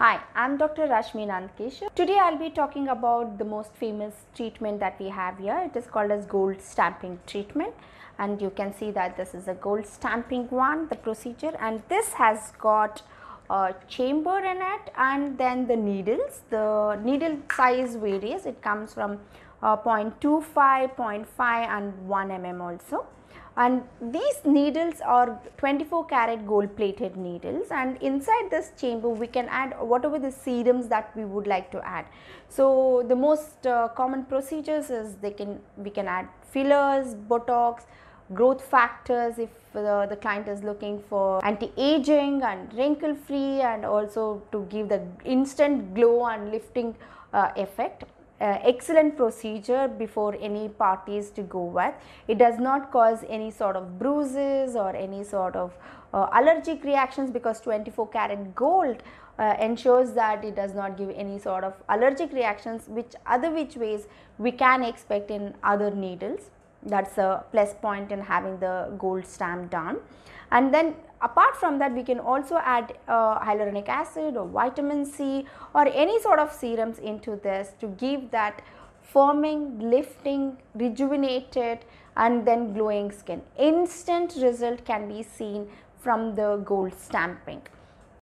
Hi, I'm Dr. Rashmi Nandkesha. Today I'll be talking about the most famous treatment that we have here. It is called as gold stamping treatment and you can see that this is a gold stamping one, the procedure and this has got chamber in it and then the needles. The needle size varies. It comes from uh, 0.25, 0.5 and 1 mm also. And these needles are 24 karat gold plated needles and inside this chamber we can add whatever the serums that we would like to add. So the most uh, common procedures is they can we can add fillers, botox, growth factors if the, the client is looking for anti-aging and wrinkle free and also to give the instant glow and lifting uh, effect uh, excellent procedure before any parties to go with. It does not cause any sort of bruises or any sort of uh, allergic reactions because 24 karat gold uh, ensures that it does not give any sort of allergic reactions which other which ways we can expect in other needles that is a plus point in having the gold stamp done. And then apart from that we can also add uh, hyaluronic acid or vitamin C or any sort of serums into this to give that firming, lifting, rejuvenated and then glowing skin. Instant result can be seen from the gold stamping.